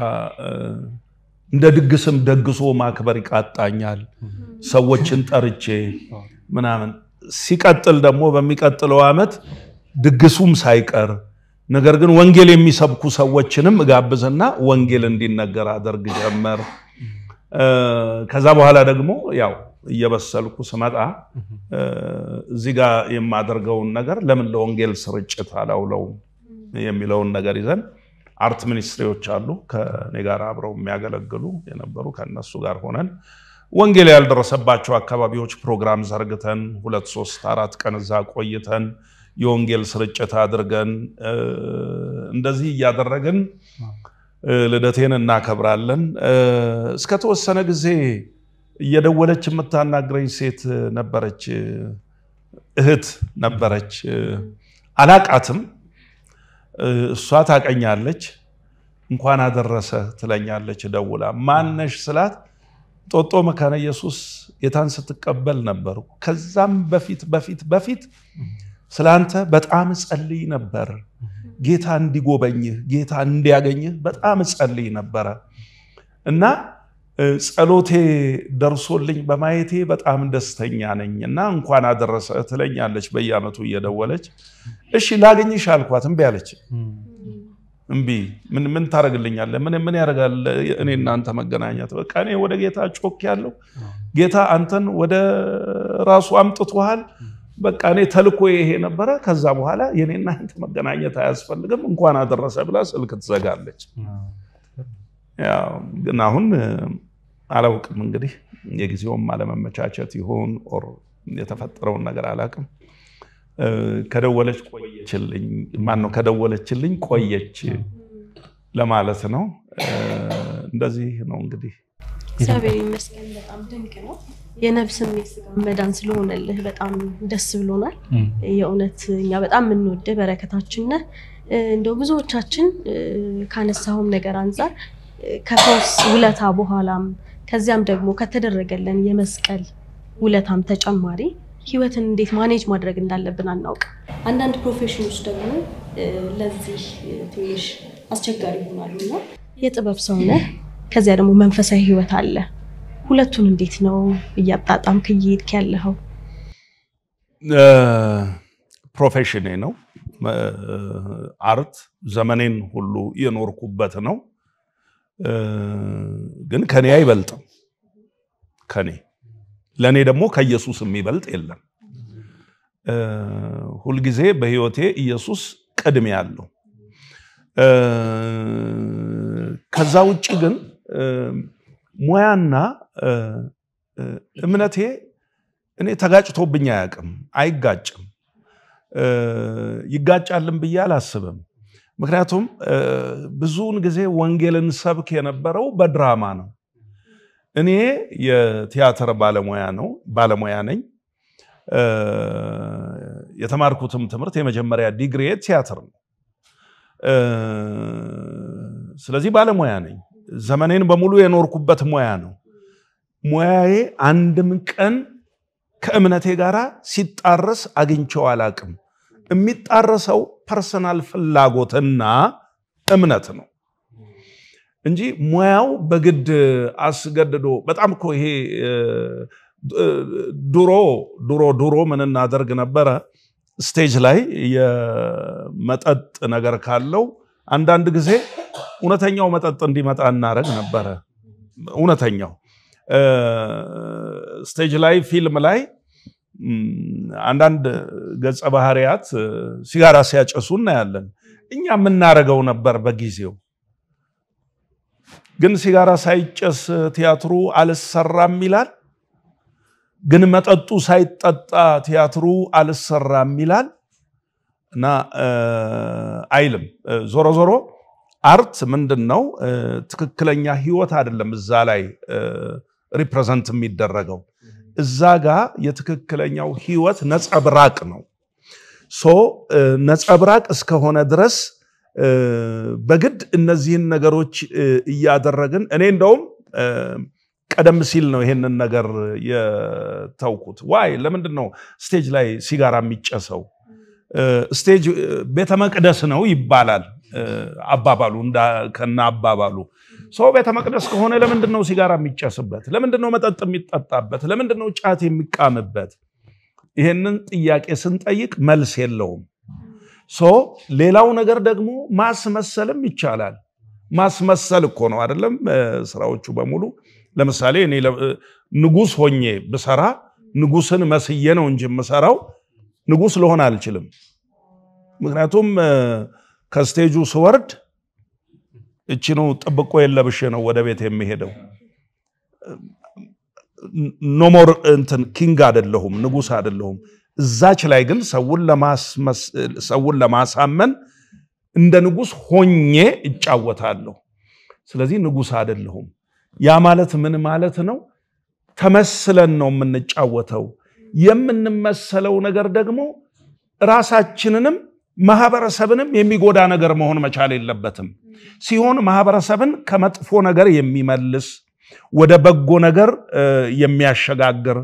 እንደ ድግስም ደግሶ ማክበር ይቃጣኛል፣ ሰዎችን ጠርቼ ምናምን። ሲቀጥል ደግሞ በሚቀጥለው አመት ድግሱም ሳይቀር ነገር ግን ወንጌል የሚሰብኩ ሰዎችንም እጋብዝና ወንጌል እንዲነገር አደርግ ጀመር። ከዛ በኋላ ደግሞ ያው እየበሰልኩ ስመጣ እዚህ ጋር የማደርገውን ነገር ለምን ለወንጌል ስርጭት አላውለውም የሚለውን ነገር ይዘን አርት ሚኒስትሪዎች አሉ ከኔ ጋር አብረው የሚያገለግሉ የነበሩ ከነሱ ጋር ሆነን ወንጌል ያልደረሰባቸው አካባቢዎች ፕሮግራም ዘርግተን ሁለት ሶስት አራት ቀን እዛ ቆይተን የወንጌል ስርጭት አድርገን እንደዚህ እያደረግን ልደቴን እናከብራለን። እስከተወሰነ ጊዜ እየደወለች የምታናግረኝ ሴት ነበረች፣ እህት ነበረች። አላቃትም፣ እሷ ታቀኛለች። እንኳን አደረሰ ትለኛለች ደውላ። ማነሽ ስላት ጦጦ መካነ ኢየሱስ ጌታን ስትቀበል ነበር። ከዛም በፊት በፊት በፊት ስለ አንተ በጣም ጸልይ ነበር ጌታ እንዲጎበኝህ ጌታ እንዲያገኝህ በጣም እጸልይ ነበረ እና ጸሎቴ ደርሶልኝ በማየቴ በጣም ደስተኛ ነኝ እና እንኳን አደረሰ ትለኛለች በየአመቱ እየደወለች። እሺ ላገኝሽ አልኳት፣ እምቢ አለች። እምቢ ምን ምን ታደርግልኛለህ? ምን ምን ያደርጋል እኔ እናንተ መገናኘት? በቃ እኔ ወደ ጌታ ጮክ ያለው ጌታ አንተን ወደ ራሱ አምጥቶሃል። በቃ እኔ ተልኮ ይሄ ነበረ። ከዛ በኋላ የኔና አንተ መገናኘት አያስፈልግም እንኳን አደረሰ ብላ ስልክ ትዘጋለች። ግን አሁን አላውቅም እንግዲህ የጊዜውም አለመመቻቸት ይሁን ኦር የተፈጠረውን ነገር አላውቅም። ከደወለች ቆየችልኝ ከደወለችልኝ ቆየች ለማለት ነው። እንደዚህ ነው እንግዲህ እግዚአብሔር ይመስገን በጣም ድንቅ ነው። የነብስም የስጋ መዳን ስለሆነልህ በጣም ደስ ብሎናል። የእውነት እኛ በጣም የምንወደ በረከታችን ነ እንደው ብዙዎቻችን ካነሳሁም ነገር አንጻር ከፈውስ ውለታ በኋላም ከዚያም ደግሞ ከተደረገልን የመስቀል ውለታም ተጨማሪ ህይወትን እንዴት ማኔጅ ማድረግ እንዳለብን አናውቅ አንዳንድ ፕሮፌሽኖች ደግሞ ለዚህ ትንሽ አስቸጋሪ ይሆናሉ እና የጥበብ ሰው ነህ ከዚያ ደግሞ መንፈሳዊ ህይወት አለ። ሁለቱን እንዴት ነው እያጣጣምክ እየሄድክ ያለኸው? ፕሮፌሽኔ ነው። አርት ዘመኔን ሁሉ የኖርኩበት ነው። ግን ከኔ አይበልጥም። ከኔ ለእኔ ደግሞ ከኢየሱስ የሚበልጥ የለም። ሁልጊዜ በህይወቴ ኢየሱስ ቅድሜ አለው። ከዛ ውጭ ግን ሙያና እምነቴ እኔ ተጋጭቶብኝ አያውቅም፣ አይጋጭም። ይጋጫልን ብዬ አላስብም። ምክንያቱም ብዙውን ጊዜ ወንጌልን ሰብክ የነበረው በድራማ ነው። እኔ የቲያትር ባለሙያ ነው ባለሙያ ነኝ። የተማርኩትም ትምህርት የመጀመሪያ ዲግሪ ቲያትር ነው። ስለዚህ ባለሙያ ነኝ። ዘመኔን በሙሉ የኖርኩበት ሙያ ነው። ሙያዬ አንድም ቀን ከእምነቴ ጋር ሲጣረስ አግኝቼው አላቅም። የሚጣረሰው ፐርሰናል ፍላጎትና እምነት ነው እንጂ ሙያው በግድ አስገድዶ በጣም እኮ ይሄ ድሮ ድሮ ድሮ ምን እናደርግ ነበረ ስቴጅ ላይ የመጠጥ ነገር ካለው አንዳንድ ጊዜ እውነተኛው መጠጥ እንዲመጣ እናደረግ ነበረ። እውነተኛው ስቴጅ ላይ ፊልም ላይ አንዳንድ ገጸ ባህሪያት ሲጋራ ሲያጨሱ እናያለን። እኛ የምናደርገው ነበር በጊዜው። ግን ሲጋራ ሳይጨስ ቲያትሩ አልሰራም ይላል። ግን መጠጡ ሳይጠጣ ቲያትሩ አልሰራም ይላል። እና አይልም። ዞሮ ዞሮ አርት ምንድን ነው? ትክክለኛ ህይወት አይደለም እዛ ላይ ሪፕሬዘንት የሚደረገው እዛ ጋ የትክክለኛው ህይወት ነጸብራቅ ነው። ሶ ነጸብራቅ እስከሆነ ድረስ በግድ እነዚህን ነገሮች እያደረግን እኔ እንደውም ቀደም ሲል ነው ይሄንን ነገር የተውኩት። ዋይ ለምንድን ነው ስቴጅ ላይ ሲጋራ የሚጨሰው? ስቴጅ ቤተ መቅደስ ነው ይባላል አባባሉ ከና አባባሉ ሰው ቤተ መቅደስ ከሆነ ለምንድን ነው ሲጋራ የሚጨስበት? ለምንድን ነው መጠጥ የሚጠጣበት? ለምንድን ነው ጫት የሚቃምበት? ይህንን ጥያቄ ስንጠይቅ መልስ የለውም። ሌላው ነገር ደግሞ ማስመሰልም ይቻላል። ማስመሰል እኮ ነው አይደለም? ስራዎቹ በሙሉ ለምሳሌ እኔ ንጉስ ሆኜ ብሰራ ንጉስን መስዬ ነው እንጂ የምሰራው ንጉስ ልሆን አልችልም። ምክንያቱም ከስቴጁ ስወርድ እችኑ ጥብቆ የለብሽ ነው ወደ ቤት የሚሄደው። ኖሞር እንትን ኪንግ አይደለሁም፣ ንጉስ አይደለሁም። እዛች ላይ ግን ሰውን ለማሳመን እንደ ንጉስ ሆኜ እጫወታለሁ። ስለዚህ ንጉስ አይደለሁም። ያ ማለት ምን ማለት ነው? ተመስለን ነው የምንጫወተው። የምንመሰለው ነገር ደግሞ ራሳችንንም ማህበረሰብንም የሚጎዳ ነገር መሆን መቻል የለበትም። ሲሆን ማህበረሰብን ከመጥፎ ነገር የሚመልስ ወደ በጎ ነገር የሚያሸጋግር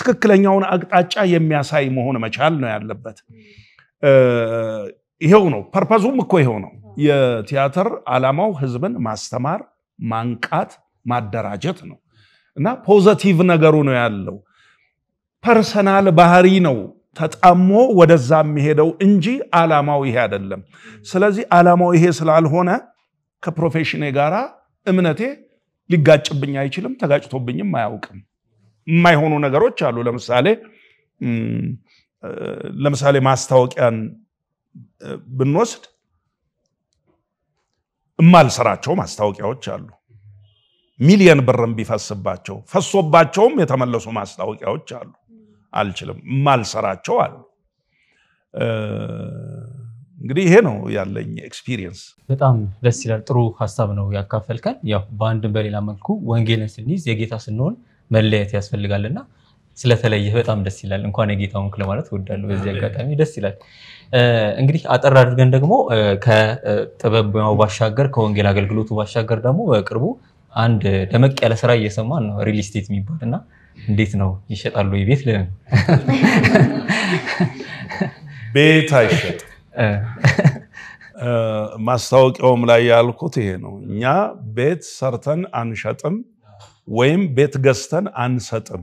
ትክክለኛውን አቅጣጫ የሚያሳይ መሆን መቻል ነው ያለበት። ይሄው ነው ፐርፐዙም እኮ ይሄው ነው። የቲያትር ዓላማው ህዝብን ማስተማር፣ ማንቃት፣ ማደራጀት ነው እና ፖዘቲቭ ነገሩ ነው ያለው። ፐርሰናል ባህሪ ነው ተጣሞ ወደዛ የሚሄደው እንጂ አላማው ይሄ አይደለም። ስለዚህ አላማው ይሄ ስላልሆነ ከፕሮፌሽኔ ጋር እምነቴ ሊጋጭብኝ አይችልም፣ ተጋጭቶብኝም አያውቅም። የማይሆኑ ነገሮች አሉ። ለምሳሌ ለምሳሌ ማስታወቂያን ብንወስድ እማልሰራቸው ማስታወቂያዎች አሉ። ሚሊየን ብርም ቢፈስባቸው ፈሶባቸውም የተመለሱ ማስታወቂያዎች አሉ። አልችልም። ማልሰራቸው አሉ። እንግዲህ ይሄ ነው ያለኝ ኤክስፒሪየንስ። በጣም ደስ ይላል። ጥሩ ሀሳብ ነው ያካፈልከን። ያው በአንድም በሌላ መልኩ ወንጌልን ስንይዝ የጌታ ስንሆን መለየት ያስፈልጋልና ስለተለየ በጣም ደስ ይላል። እንኳን የጌታ ወንክ ለማለት እወዳለሁ። በዚህ አጋጣሚ ደስ ይላል። እንግዲህ አጠር አድርገን ደግሞ ከጥበብ ባሻገር ከወንጌል አገልግሎቱ ባሻገር ደግሞ በቅርቡ አንድ ደመቅ ያለ ስራ እየሰማን ነው ሪል ስቴት የሚባል እና እንዴት ነው ይሸጣሉ? ቤት ለ ቤት አይሸጥ ማስታወቂያውም ላይ ያልኩት ይሄ ነው። እኛ ቤት ሰርተን አንሸጥም፣ ወይም ቤት ገዝተን አንሰጥም።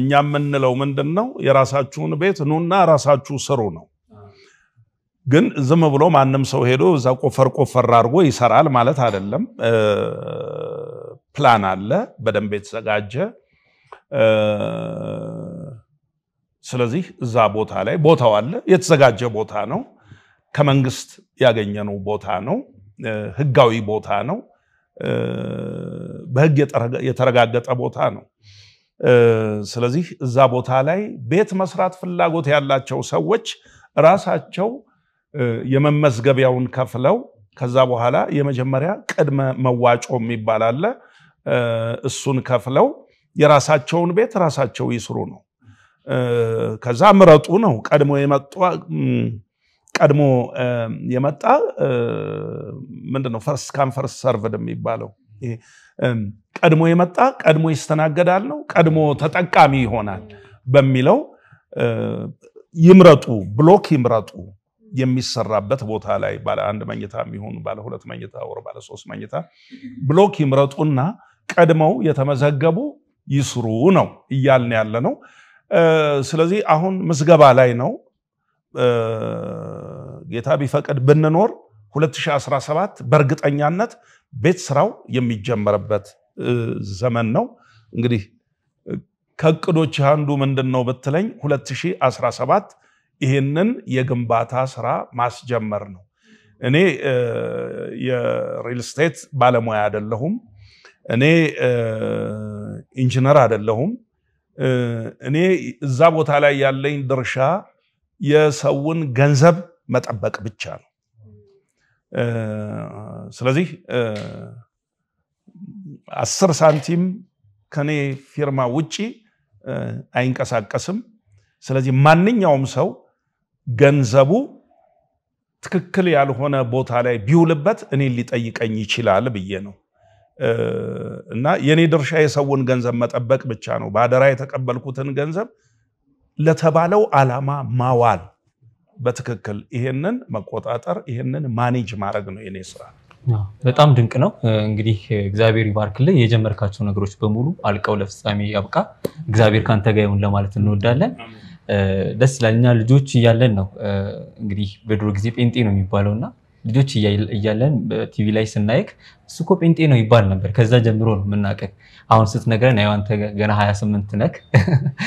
እኛ የምንለው ምንድን ነው? የራሳችሁን ቤት ኑና ራሳችሁ ስሩ ነው። ግን ዝም ብሎ ማንም ሰው ሄዶ እዛ ቆፈር ቆፈር አድርጎ ይሰራል ማለት አይደለም። ፕላን አለ፣ በደንብ የተዘጋጀ ስለዚህ እዛ ቦታ ላይ ቦታው አለ፣ የተዘጋጀ ቦታ ነው፣ ከመንግስት ያገኘነው ቦታ ነው፣ ህጋዊ ቦታ ነው፣ በህግ የተረጋገጠ ቦታ ነው። ስለዚህ እዛ ቦታ ላይ ቤት መስራት ፍላጎት ያላቸው ሰዎች ራሳቸው የመመዝገቢያውን ከፍለው ከዛ በኋላ የመጀመሪያ ቅድመ መዋጮ የሚባል አለ። እሱን ከፍለው የራሳቸውን ቤት ራሳቸው ይስሩ ነው። ከዛ ምረጡ ነው። ቀድሞ ቀድሞ የመጣ ምንድነው ፈርስ ካም ፈርስ ሰርቭድ የሚባለው ቀድሞ የመጣ ቀድሞ ይስተናገዳል ነው። ቀድሞ ተጠቃሚ ይሆናል በሚለው ይምረጡ፣ ብሎክ ይምረጡ የሚሰራበት ቦታ ላይ ባለ አንድ መኝታ የሚሆኑ ባለ ሁለት መኝታ ወር ባለ ሶስት መኝታ ብሎክ ይምረጡና ቀድመው የተመዘገቡ ይስሩ ነው እያልን ያለ ነው። ስለዚህ አሁን ምዝገባ ላይ ነው። ጌታ ቢፈቅድ ብንኖር 2017 በእርግጠኛነት ቤት ስራው የሚጀመርበት ዘመን ነው። እንግዲህ ከእቅዶች አንዱ ምንድን ነው ብትለኝ 2017 ይህንን የግንባታ ስራ ማስጀመር ነው። እኔ የሪል ስቴት ባለሙያ አይደለሁም። እኔ ኢንጂነር አይደለሁም። እኔ እዛ ቦታ ላይ ያለኝ ድርሻ የሰውን ገንዘብ መጠበቅ ብቻ ነው። ስለዚህ አስር ሳንቲም ከኔ ፊርማ ውጪ አይንቀሳቀስም። ስለዚህ ማንኛውም ሰው ገንዘቡ ትክክል ያልሆነ ቦታ ላይ ቢውልበት እኔን ሊጠይቀኝ ይችላል ብዬ ነው። እና የኔ ድርሻ የሰውን ገንዘብ መጠበቅ ብቻ ነው። በአደራ የተቀበልኩትን ገንዘብ ለተባለው ዓላማ ማዋል በትክክል ይሄንን መቆጣጠር፣ ይሄንን ማኔጅ ማድረግ ነው የኔ ስራ። በጣም ድንቅ ነው። እንግዲህ እግዚአብሔር ይባርክልህ። የጀመርካቸው ነገሮች በሙሉ አልቀው ለፍጻሜ ያብቃ። እግዚአብሔር ካንተ ጋር ይሁን ለማለት እንወዳለን። ደስ ይላል። እኛ ልጆች እያለን ነው እንግዲህ በድሮ ጊዜ ጴንጤ ነው የሚባለው እና ልጆች እያለን ቲቪ ላይ ስናየክ እሱ እኮ ጴንጤ ነው ይባል ነበር። ከዛ ጀምሮ ነው የምናውቅህ። አሁን ስትነግረን ያው አንተ ገና 28 ነክ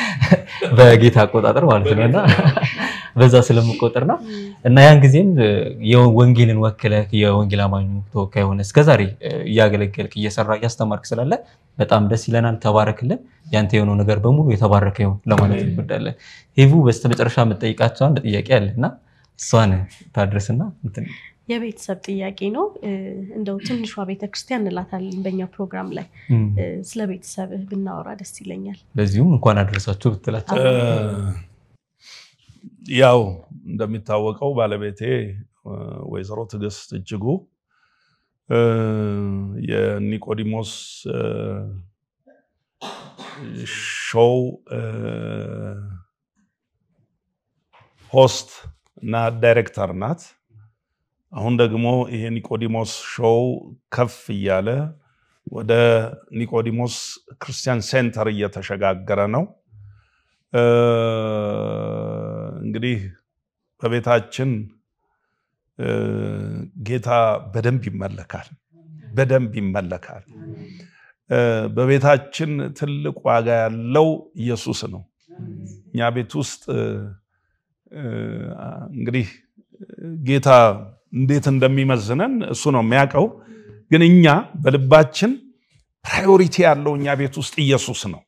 በጌታ አቆጣጠር ማለት ነው እና በዛ ስለምቆጠር ነው እና ያን ጊዜም ወንጌልን ወክለ የወንጌል አማኙ ተወካይ ሆነ እስከዛሬ እያገለገልክ እየሰራ እያስተማርክ ስላለ በጣም ደስ ይለናል። ተባረክልን። ያንተ የሆነው ነገር በሙሉ የተባረከ ይሁን ለማለት እንወዳለን። ሄቡ በስተመጨረሻ የምጠይቃቸው አንድ ጥያቄ አለ እና እሷን ታድርስና እንትን የቤተሰብ ጥያቄ ነው። እንደው ትንሿ ቤተክርስቲያን እንላታለን በኛ ፕሮግራም ላይ ስለ ቤተሰብ ብናወራ ደስ ይለኛል። በዚሁም እንኳን አደረሳችሁ ብትላቸው። ያው እንደሚታወቀው ባለቤቴ ወይዘሮ ትዕግስት እጅጉ የኒቆዲሞስ ሾው ሆስት እና ዳይሬክተር ናት። አሁን ደግሞ ይሄ ኒቆዲሞስ ሾው ከፍ እያለ ወደ ኒቆዲሞስ ክርስቲያን ሴንተር እየተሸጋገረ ነው። እንግዲህ በቤታችን ጌታ በደንብ ይመለካል፣ በደንብ ይመለካል። በቤታችን ትልቅ ዋጋ ያለው ኢየሱስ ነው። እኛ ቤት ውስጥ እንግዲህ ጌታ እንዴት እንደሚመዝነን እሱ ነው የሚያውቀው። ግን እኛ በልባችን ፕራዮሪቲ ያለው እኛ ቤት ውስጥ ኢየሱስ ነው።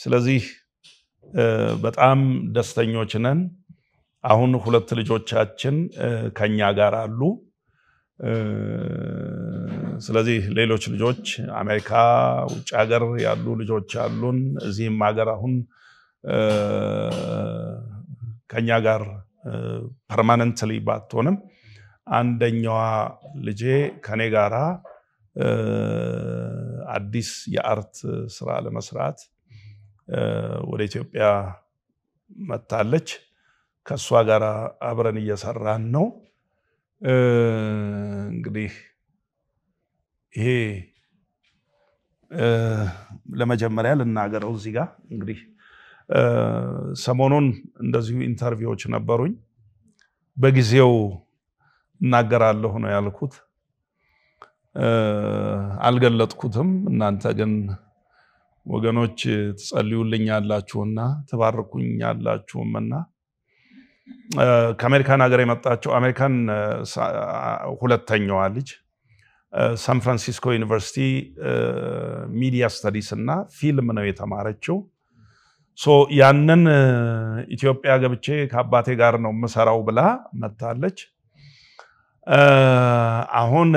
ስለዚህ በጣም ደስተኞች ነን። አሁን ሁለት ልጆቻችን ከኛ ጋር አሉ። ስለዚህ ሌሎች ልጆች አሜሪካ፣ ውጭ ሀገር ያሉ ልጆች አሉን። እዚህም ሀገር አሁን ከኛ ጋር ፐርማነንትሊ ባትሆንም አንደኛዋ ልጄ ከኔ ጋራ አዲስ የአርት ስራ ለመስራት ወደ ኢትዮጵያ መታለች። ከእሷ ጋር አብረን እየሰራን ነው። እንግዲህ ይሄ ለመጀመሪያ ልናገረው እዚህ ጋር እንግዲህ ሰሞኑን እንደዚሁ ኢንተርቪዎች ነበሩኝ። በጊዜው እናገራለሁ ነው ያልኩት፣ አልገለጥኩትም። እናንተ ግን ወገኖች ትጸልዩልኝ ያላችሁም እና ከአሜሪካን ሀገር የመጣቸው አሜሪካን ሁለተኛዋ ልጅ ሳን ፍራንሲስኮ ዩኒቨርሲቲ ሚዲያ ስተዲስ እና ፊልም ነው የተማረችው። ሶ ያንን ኢትዮጵያ ገብቼ ከአባቴ ጋር ነው የምሰራው ብላ መታለች። አሁን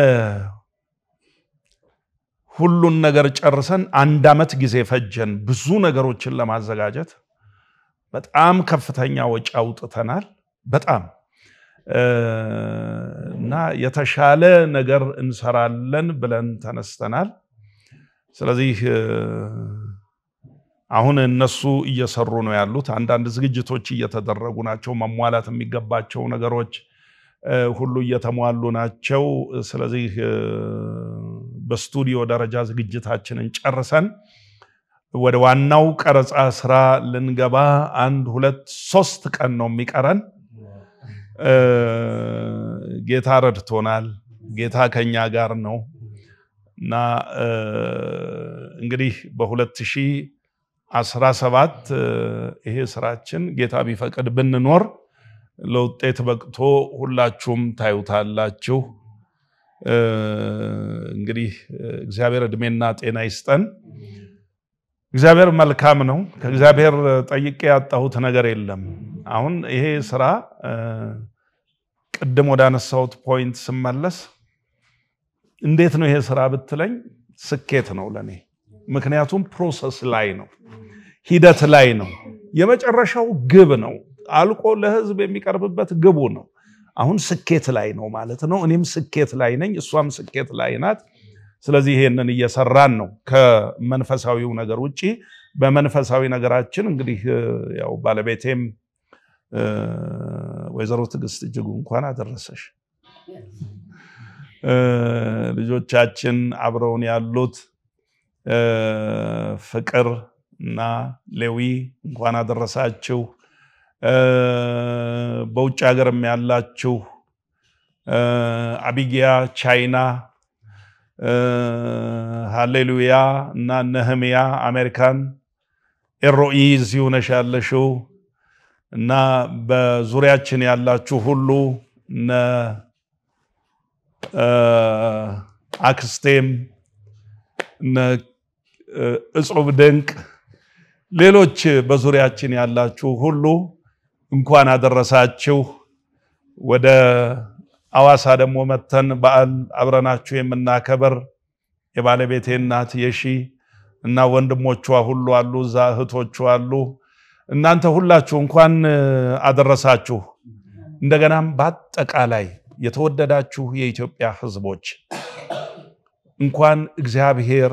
ሁሉን ነገር ጨርሰን አንድ ዓመት ጊዜ ፈጀን፣ ብዙ ነገሮችን ለማዘጋጀት በጣም ከፍተኛ ወጪ አውጥተናል። በጣም እና የተሻለ ነገር እንሰራለን ብለን ተነስተናል። ስለዚህ አሁን እነሱ እየሰሩ ነው ያሉት። አንዳንድ ዝግጅቶች እየተደረጉ ናቸው። መሟላት የሚገባቸው ነገሮች ሁሉ እየተሟሉ ናቸው። ስለዚህ በስቱዲዮ ደረጃ ዝግጅታችንን ጨርሰን ወደ ዋናው ቀረጻ ስራ ልንገባ አንድ ሁለት ሶስት ቀን ነው የሚቀረን። ጌታ ረድቶናል። ጌታ ከኛ ጋር ነው እና እንግዲህ በሁለት ሺህ አስራ ሰባት ይሄ ስራችን ጌታ ቢፈቅድ ብንኖር ለውጤት በቅቶ ሁላችሁም ታዩታላችሁ። እንግዲህ እግዚአብሔር እድሜና ጤና ይስጠን። እግዚአብሔር መልካም ነው። ከእግዚአብሔር ጠይቄ ያጣሁት ነገር የለም። አሁን ይሄ ስራ ቅድም ወዳነሳሁት ፖይንት ስመለስ እንዴት ነው ይሄ ስራ ብትለኝ፣ ስኬት ነው ለእኔ ምክንያቱም ፕሮሰስ ላይ ነው፣ ሂደት ላይ ነው። የመጨረሻው ግብ ነው፣ አልቆ ለህዝብ የሚቀርብበት ግቡ ነው። አሁን ስኬት ላይ ነው ማለት ነው። እኔም ስኬት ላይ ነኝ፣ እሷም ስኬት ላይ ናት። ስለዚህ ይሄንን እየሰራን ነው። ከመንፈሳዊው ነገር ውጭ በመንፈሳዊ ነገራችን እንግዲህ ያው ባለቤቴም ወይዘሮ ትዕግስት እጅጉ እንኳን አደረሰሽ። ልጆቻችን አብረውን ያሉት ፍቅር እና ሌዊ እንኳን አደረሳችሁ። በውጭ ሀገርም ያላችሁ አቢጊያ፣ ቻይና፣ ሃሌሉያ እና ነህምያ አሜሪካን፣ ኤሮኢ እዚሁ ነሽ ያለሽው እና በዙሪያችን ያላችሁ ሁሉ እነ አክስቴም እነ እጹብ ድንቅ ሌሎች በዙሪያችን ያላችሁ ሁሉ እንኳን አደረሳችሁ። ወደ አዋሳ ደግሞ መተን በዓል አብረናችሁ የምናከብር የባለቤቴ እናት የሺ እና ወንድሞቿ ሁሉ አሉ፣ እዛ እህቶቹ አሉ። እናንተ ሁላችሁ እንኳን አደረሳችሁ። እንደገናም በአጠቃላይ የተወደዳችሁ የኢትዮጵያ ሕዝቦች እንኳን እግዚአብሔር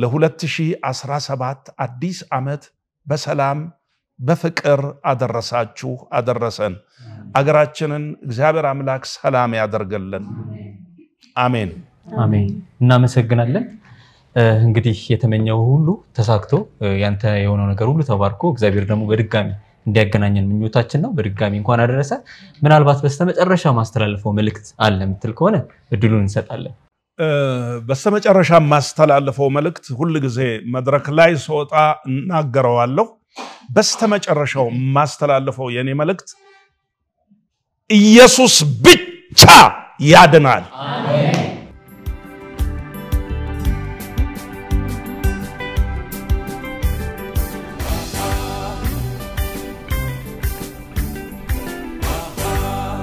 ለ2017 አዲስ ዓመት በሰላም በፍቅር አደረሳችሁ አደረሰን። አገራችንን እግዚአብሔር አምላክ ሰላም ያደርግልን። አሜን አሜን። እናመሰግናለን። እንግዲህ የተመኘው ሁሉ ተሳክቶ ያንተ የሆነው ነገር ሁሉ ተባርኮ እግዚአብሔር ደግሞ በድጋሚ እንዲያገናኘን ምኞታችን ነው። በድጋሚ እንኳን አደረሰ። ምናልባት በስተመጨረሻ ማስተላለፈው መልእክት አለ የምትል ከሆነ እድሉን እንሰጣለን። በስተመጨረሻ የማስተላልፈው መልእክት ሁል ጊዜ መድረክ ላይ ስወጣ እናገረዋለሁ። በስተመጨረሻው የማስተላልፈው የኔ መልእክት ኢየሱስ ብቻ ያድናል።